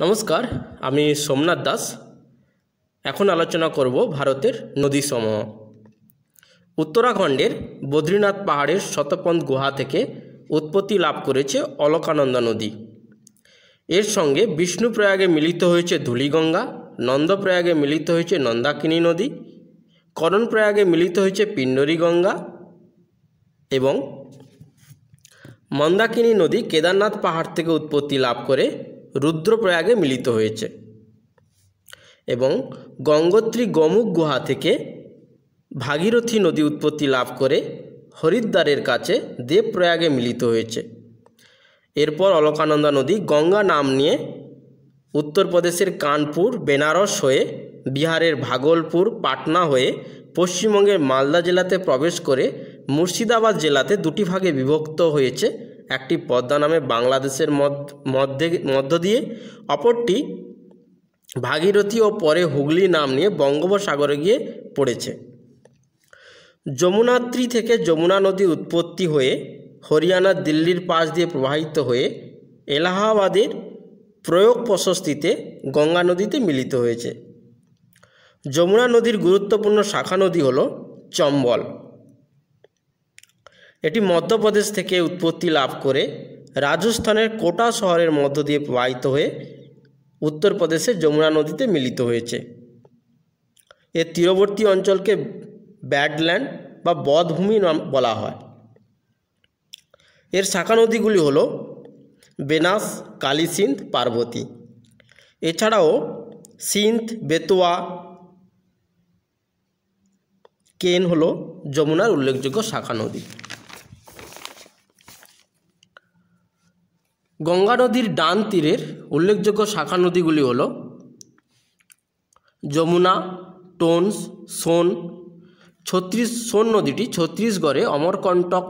নমস্কার আমি সোমনাথ দাস এখন আলোচনা করব ভারতের নদীসমূহ উত্তরাখণ্ডের বদ্রীনাথ পাহাড়ের শতপন্থ গুহা থেকে উৎপত্তি লাভ করেছে অলকানন্দা নদী এর সঙ্গে বিষ্ণুপ্রয়াগে মিলিত হয়েছে ধুলিগঙ্গা নন্দপ্রয়াগে মিলিত হয়েছে নন্দাকিনী নদী করণপ্রয়াগে মিলিত হয়েছে পিণ্ডরী গঙ্গা এবং মন্দাকিনী নদী কেদারনাথ পাহাড় থেকে উৎপত্তি লাভ করে রুদ্রপ্রয়াগে মিলিত হয়েছে এবং গঙ্গোত্রী গমুক গুহা থেকে ভাগীরথী নদী উৎপত্তি লাভ করে হরিদ্বারের কাছে দেবপ্রয়াগে মিলিত হয়েছে এরপর অলকানন্দা নদী গঙ্গা নাম নিয়ে উত্তরপ্রদেশের কানপুর বেনারস হয়ে বিহারের ভাগলপুর পাটনা হয়ে পশ্চিমবঙ্গের মালদা জেলাতে প্রবেশ করে মুর্শিদাবাদ জেলাতে দুটি ভাগে বিভক্ত হয়েছে একটি পদ্মা নামে বাংলাদেশের মধ্যে মধ্য দিয়ে অপরটি ভাগীরথী ও পরে হুগলি নাম নিয়ে বঙ্গোপসাগরে গিয়ে পড়েছে যমুনাত্রী থেকে যমুনা নদী উৎপত্তি হয়ে হরিয়ানা দিল্লির পাশ দিয়ে প্রবাহিত হয়ে এলাহাবাদের প্রয়োগ প্রশস্তিতে গঙ্গা নদীতে মিলিত হয়েছে যমুনা নদীর গুরুত্বপূর্ণ শাখা নদী হল চম্বল এটি মধ্যপ্রদেশ থেকে উৎপত্তি লাভ করে রাজস্থানের কোটা শহরের মধ্য দিয়ে প্রবাহিত হয়ে উত্তরপ্রদেশে যমুনা নদীতে মিলিত হয়েছে এর তীরবর্তী অঞ্চলকে ব্যাডল্যান্ড বা বধভূমি নাম বলা হয় এর শাখা নদীগুলি হল বেনাস সিন্ধ পার্বতী এছাড়াও সিন্ধ বেতোয়া কেন হল যমুনার উল্লেখযোগ্য শাখা নদী গঙ্গা নদীর ডান তীরের উল্লেখযোগ্য শাখা নদীগুলি হল যমুনা টোনস সোন ছত্রিশ সোন নদীটি ছত্তিশগড়ে অমরকণ্টক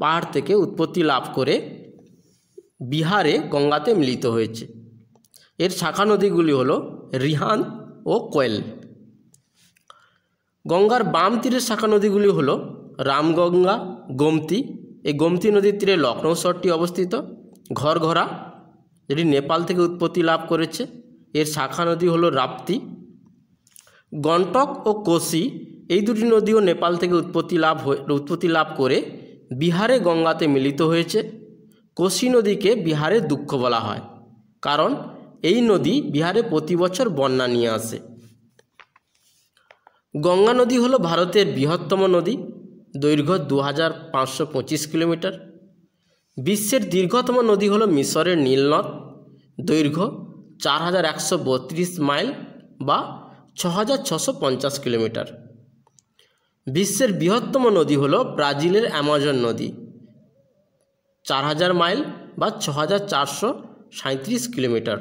পাহাড় থেকে উৎপত্তি লাভ করে বিহারে গঙ্গাতে মিলিত হয়েছে এর শাখা নদীগুলি হল রিহান ও কোয়েল গঙ্গার বাম তীরের শাখা নদীগুলি হল রামগঙ্গা গোমতি এই গোমতি নদীর তীরে লখনৌ শহরটি অবস্থিত ঘরঘরা যেটি নেপাল থেকে উৎপত্তি লাভ করেছে এর শাখা নদী হলো রাপ্তি গন্টক ও কোশি এই দুটি নদীও নেপাল থেকে উৎপত্তি লাভ উৎপত্তি লাভ করে বিহারে গঙ্গাতে মিলিত হয়েছে কোশি নদীকে বিহারে দুঃখ বলা হয় কারণ এই নদী বিহারে প্রতি বছর বন্যা নিয়ে আসে গঙ্গা নদী হলো ভারতের বৃহত্তম নদী দৈর্ঘ্য দু কিলোমিটার বিশ্বের দীর্ঘতম নদী হল মিশরের নীলনদ দৈর্ঘ্য চার হাজার একশো বত্রিশ মাইল বা ছ হাজার ছশো পঞ্চাশ কিলোমিটার বিশ্বের বৃহত্তম নদী হল ব্রাজিলের অ্যামাজন নদী চার হাজার মাইল বা ছ হাজার চারশো সাঁত্রিশ কিলোমিটার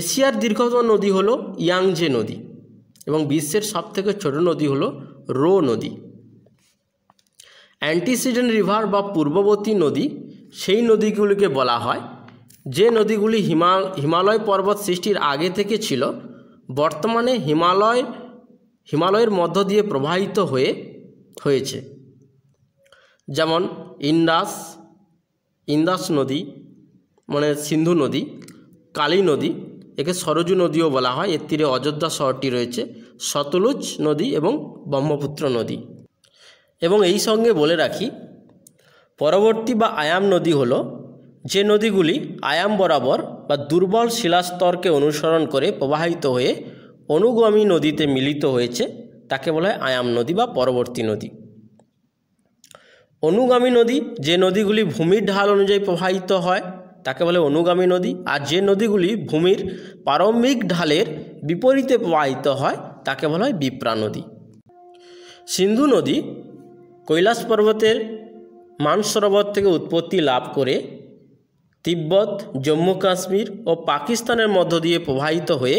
এশিয়ার দীর্ঘতম নদী হল ইয়াংজে নদী এবং বিশ্বের সবথেকে ছোট নদী হল রো নদী অ্যান্টিসিডেন্ট রিভার বা পূর্ববর্তী নদী সেই নদীগুলিকে বলা হয় যে নদীগুলি হিমা হিমালয় পর্বত সৃষ্টির আগে থেকে ছিল বর্তমানে হিমালয় হিমালয়ের মধ্য দিয়ে প্রবাহিত হয়ে হয়েছে যেমন ইন্দাস ইন্দাস নদী মানে সিন্ধু নদী কালী নদী একে সরজু নদীও বলা হয় এর তীরে অযোধ্যা শহরটি রয়েছে সতলুজ নদী এবং ব্রহ্মপুত্র নদী এবং এই সঙ্গে বলে রাখি পরবর্তী বা আয়াম নদী হল যে নদীগুলি আয়াম বরাবর বা দুর্বল শিলাস্তরকে অনুসরণ করে প্রবাহিত হয়ে অনুগামী নদীতে মিলিত হয়েছে তাকে বলা হয় আয়াম নদী বা পরবর্তী নদী অনুগামী নদী যে নদীগুলি ভূমির ঢাল অনুযায়ী প্রবাহিত হয় তাকে বলে অনুগামী নদী আর যে নদীগুলি ভূমির প্রারম্ভিক ঢালের বিপরীতে প্রবাহিত হয় তাকে বলা হয় বিপ্রা নদী সিন্ধু নদী কৈলাস পর্বতের মানসরোবর থেকে উৎপত্তি লাভ করে তিব্বত জম্মু কাশ্মীর ও পাকিস্তানের মধ্য দিয়ে প্রবাহিত হয়ে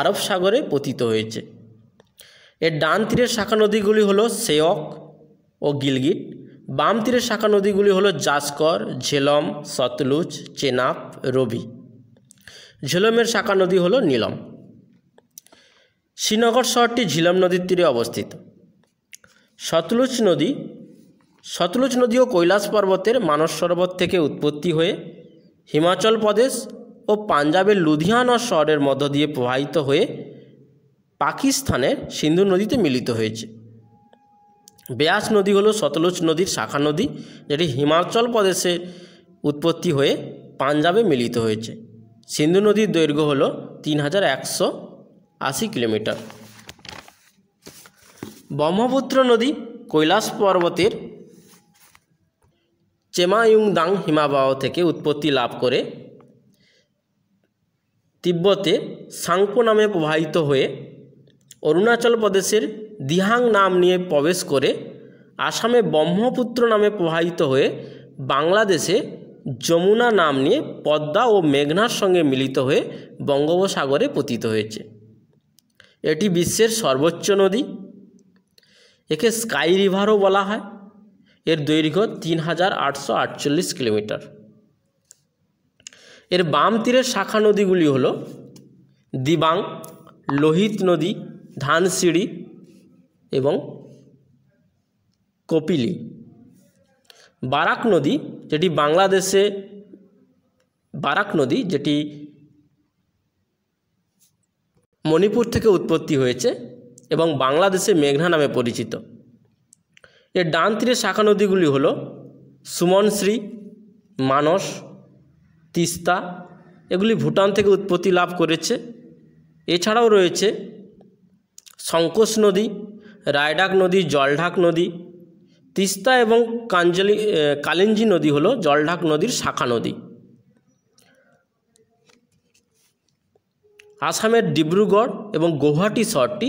আরব সাগরে পতিত হয়েছে এর ডান তীরের শাখা নদীগুলি হলো সেওক ও গিলগিট বাম তীরের শাখা নদীগুলি হলো জাসকর ঝেলম সতলুজ চেনাপ রবি ঝেলমের শাখা নদী হলো নীলম শ্রীনগর শহরটি ঝিলম নদীর তীরে অবস্থিত সতলুজ নদী সতলুজ নদীও কৈলাস পর্বতের মানস সরোবর থেকে উৎপত্তি হয়ে হিমাচল প্রদেশ ও পাঞ্জাবের লুধিয়ানা শহরের মধ্য দিয়ে প্রবাহিত হয়ে পাকিস্তানের সিন্ধু নদীতে মিলিত হয়েছে ব্যাস নদী হলো সতলুজ নদীর শাখা নদী যেটি হিমাচল প্রদেশে উৎপত্তি হয়ে পাঞ্জাবে মিলিত হয়েছে সিন্ধু নদীর দৈর্ঘ্য হল তিন হাজার একশো আশি কিলোমিটার ব্রহ্মপুত্র নদী কৈলাস পর্বতের চেমায়ুংদাং হিমাবাহ থেকে উৎপত্তি লাভ করে তিব্বতে সাংকো নামে প্রবাহিত হয়ে অরুণাচল প্রদেশের দিহাং নাম নিয়ে প্রবেশ করে আসামে ব্রহ্মপুত্র নামে প্রবাহিত হয়ে বাংলাদেশে যমুনা নাম নিয়ে পদ্মা ও মেঘনার সঙ্গে মিলিত হয়ে বঙ্গোপসাগরে পতিত হয়েছে এটি বিশ্বের সর্বোচ্চ নদী একে স্কাই রিভারও বলা হয় এর দৈর্ঘ্য তিন হাজার আটশো আটচল্লিশ কিলোমিটার এর বাম তীরের শাখা নদীগুলি হল দিবাং লোহিত নদী ধানসিড়ি এবং কপিলি বারাক নদী যেটি বাংলাদেশে বারাক নদী যেটি মণিপুর থেকে উৎপত্তি হয়েছে এবং বাংলাদেশে মেঘনা নামে পরিচিত এর ডান তীরে শাখা নদীগুলি হল সুমনশ্রী মানস তিস্তা এগুলি ভুটান থেকে উৎপত্তি লাভ করেছে এছাড়াও রয়েছে সংকোষ নদী রায়ডাক নদী জলঢাক নদী তিস্তা এবং কাঞ্জলি কালিঞ্জি নদী হলো জলঢাক নদীর শাখা নদী আসামের ডিব্রুগড় এবং গৌহাটি শহরটি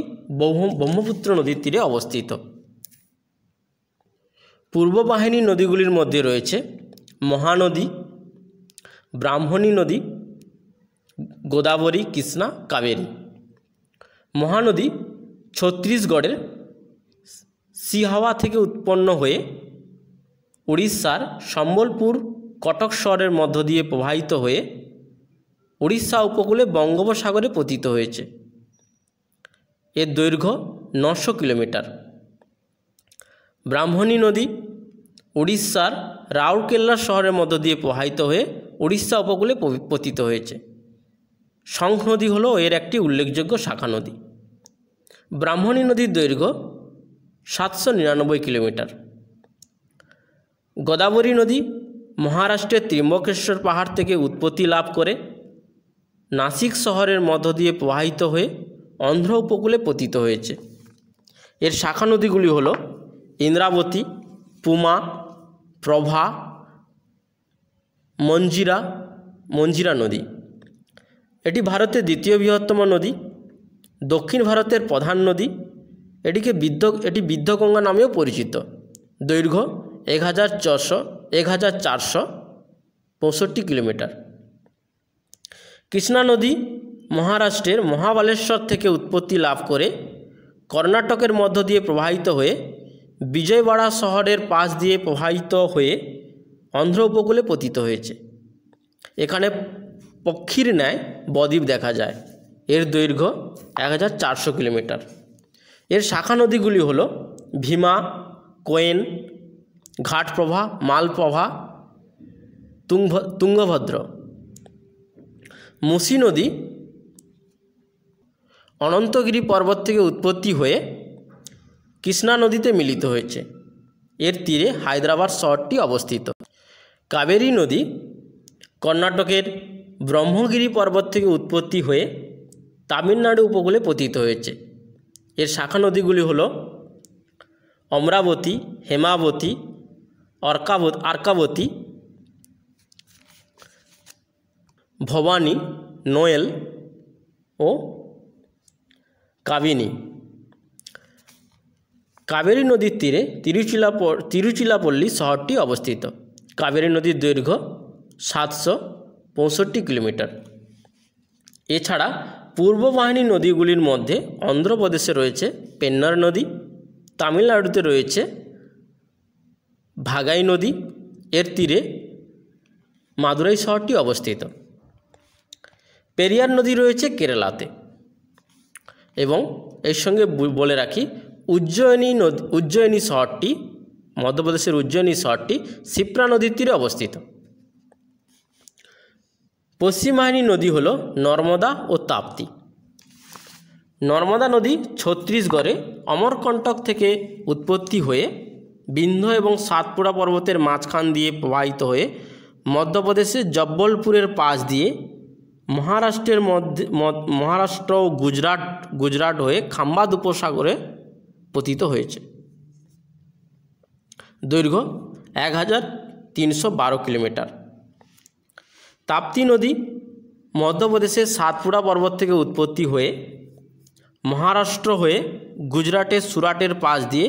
ব্রহ্মপুত্র নদীর তীরে অবস্থিত পূর্ব বাহিনী নদীগুলির মধ্যে রয়েছে মহানদী ব্রাহ্মণী নদী গোদাবরী কৃষ্ণা কাবেরী মহানদী ছত্তিশগড়ের সিহাওয়া থেকে উৎপন্ন হয়ে উড়িষ্যার সম্বলপুর কটক শহরের মধ্য দিয়ে প্রবাহিত হয়ে উড়িষ্যা উপকূলে বঙ্গোপসাগরে পতিত হয়েছে এর দৈর্ঘ্য নশো কিলোমিটার ব্রাহ্মণী নদী উড়িষ্যার রাউরকেল্লা শহরের মধ্য দিয়ে প্রবাহিত হয়ে উড়িষ্যা উপকূলে পতিত হয়েছে শঙ্খ নদী হল এর একটি উল্লেখযোগ্য শাখা নদী ব্রাহ্মণী নদীর দৈর্ঘ্য সাতশো নিরানব্বই কিলোমিটার গোদাবরী নদী মহারাষ্ট্রের ত্রিম্বকেশ্বর পাহাড় থেকে উৎপত্তি লাভ করে নাসিক শহরের মধ্য দিয়ে প্রবাহিত হয়ে অন্ধ্র উপকূলে পতিত হয়েছে এর শাখা নদীগুলি হল ইন্দ্রাবতী পুমা প্রভা মঞ্জিরা মঞ্জিরা নদী এটি ভারতের দ্বিতীয় বৃহত্তম নদী দক্ষিণ ভারতের প্রধান নদী এটিকে বিদ্ধ এটি বিদ্ধগঙ্গা নামেও পরিচিত দৈর্ঘ্য এক হাজার ছশো এক হাজার চারশো পঁয়ষট্টি কিলোমিটার কৃষ্ণা নদী মহারাষ্ট্রের মহাবালেশ্বর থেকে উৎপত্তি লাভ করে কর্ণাটকের মধ্য দিয়ে প্রবাহিত হয়ে বিজয়বাড়া শহরের পাশ দিয়ে প্রবাহিত হয়ে অন্ধ্র উপকূলে পতিত হয়েছে এখানে পক্ষীর ন্যায় বদ্বীপ দেখা যায় এর দৈর্ঘ্য এক কিলোমিটার এর শাখা নদীগুলি হল ভীমা কোয়েন ঘাটপ্রভা মালপ্রভা তুঙ্গ তুঙ্গভদ্র মুসি নদী অনন্তগিরি পর্বত থেকে উৎপত্তি হয়ে কৃষ্ণা নদীতে মিলিত হয়েছে এর তীরে হায়দ্রাবাদ শহরটি অবস্থিত কাবেরী নদী কর্ণাটকের ব্রহ্মগিরি পর্বত থেকে উৎপত্তি হয়ে তামিলনাড়ু উপকূলে পতিত হয়েছে এর শাখা নদীগুলি হল অমরাবতী হেমাবতী অর্কাব আর্কাবতী ভবানী নোয়েল ও কাবিনী কাবেরী নদীর তীরে তিরুচিলাপ তিরুচিলাপল্লী শহরটি অবস্থিত কাবেরী নদীর দৈর্ঘ্য সাতশো পঁয়ষট্টি কিলোমিটার এছাড়া পূর্ব বাহিনী নদীগুলির মধ্যে অন্ধ্রপ্রদেশে রয়েছে পেন্নার নদী তামিলনাড়ুতে রয়েছে ভাগাই নদী এর তীরে মাদুরাই শহরটি অবস্থিত পেরিয়ার নদী রয়েছে কেরালাতে এবং এর সঙ্গে বলে রাখি উজ্জয়িনী নদী উজ্জয়িনী শহরটি মধ্যপ্রদেশের উজ্জয়িনী শহরটি শিপ্রা নদীর তীরে অবস্থিত পশ্চিমাহিনী নদী হল নর্মদা ও তাপ্তি নর্মদা নদী ছত্তিশগড়ে অমরকণ্টক থেকে উৎপত্তি হয়ে বিন্ধ্য এবং সাতপুরা পর্বতের মাঝখান দিয়ে প্রবাহিত হয়ে মধ্যপ্রদেশের জব্বলপুরের পাশ দিয়ে মহারাষ্ট্রের মধ্যে মহারাষ্ট্র ও গুজরাট গুজরাট হয়ে খাম্বাদ উপসাগরে পতিত হয়েছে দৈর্ঘ্য এক হাজার তিনশো বারো কিলোমিটার তাপ্তি নদী মধ্যপ্রদেশের সাতপুরা পর্বত থেকে উৎপত্তি হয়ে মহারাষ্ট্র হয়ে গুজরাটের সুরাটের পাশ দিয়ে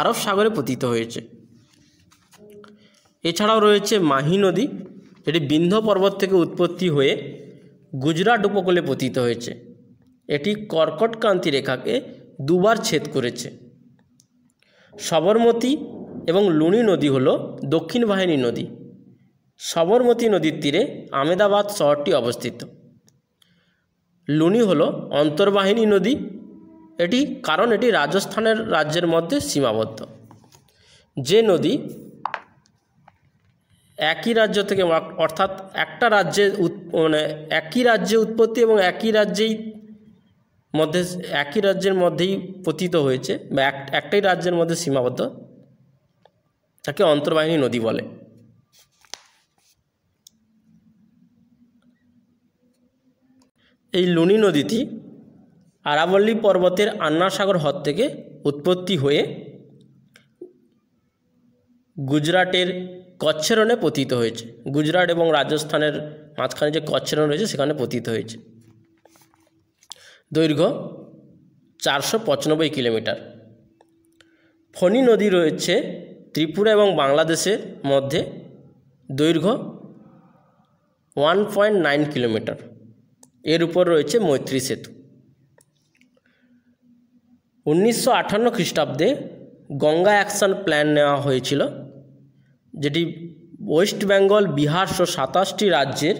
আরব সাগরে পতিত হয়েছে এছাড়াও রয়েছে মাহি নদী এটি বিন্ধ্য পর্বত থেকে উৎপত্তি হয়ে গুজরাট উপকূলে পতিত হয়েছে এটি কর্কটক্রান্তি রেখাকে দুবার ছেদ করেছে সবরমতী এবং লুনি নদী হল দক্ষিণ বাহিনী নদী সবরমতী নদীর তীরে আমেদাবাদ শহরটি অবস্থিত লুনি হল অন্তর্বাহিনী নদী এটি কারণ এটি রাজস্থানের রাজ্যের মধ্যে সীমাবদ্ধ যে নদী একই রাজ্য থেকে অর্থাৎ একটা রাজ্যে মানে একই রাজ্যে উৎপত্তি এবং একই রাজ্যেই মধ্যে একই রাজ্যের মধ্যেই পতিত হয়েছে বা একটাই রাজ্যের মধ্যে সীমাবদ্ধ তাকে অন্তর্বাহিনী নদী বলে এই লুনি নদীটি আরাবল্লী পর্বতের আন্না সাগর হ্রদ থেকে উৎপত্তি হয়ে গুজরাটের কচ্ছেরণে পতিত হয়েছে গুজরাট এবং রাজস্থানের মাঝখানে যে কচ্ছেরণ রয়েছে সেখানে পতিত হয়েছে দৈর্ঘ্য চারশো পঁচানব্বই কিলোমিটার ফণি নদী রয়েছে ত্রিপুরা এবং বাংলাদেশের মধ্যে দৈর্ঘ্য ওয়ান পয়েন্ট নাইন কিলোমিটার এর উপর রয়েছে মৈত্রী সেতু উনিশশো আঠান্ন খ্রিস্টাব্দে গঙ্গা অ্যাকশন প্ল্যান নেওয়া হয়েছিল যেটি ওয়েস্ট বেঙ্গল বিহার সহ সাতাশটি রাজ্যের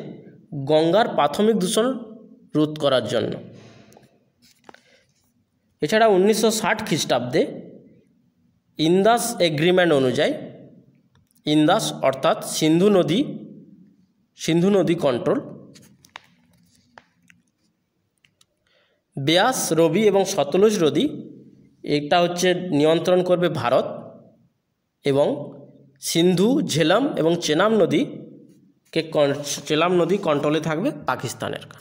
গঙ্গার প্রাথমিক দূষণ রোধ করার জন্য এছাড়া উনিশশো ষাট খ্রিস্টাব্দে ইন্দাস এগ্রিমেন্ট অনুযায়ী ইন্দাস অর্থাৎ সিন্ধু নদী সিন্ধু নদী কন্ট্রোল ব্যাস রবি এবং সতলুজ নদী এটা হচ্ছে নিয়ন্ত্রণ করবে ভারত এবং সিন্ধু ঝেলাম এবং চেনাম নদী কে চেলাম নদী কন্ট্রোলে থাকবে পাকিস্তানের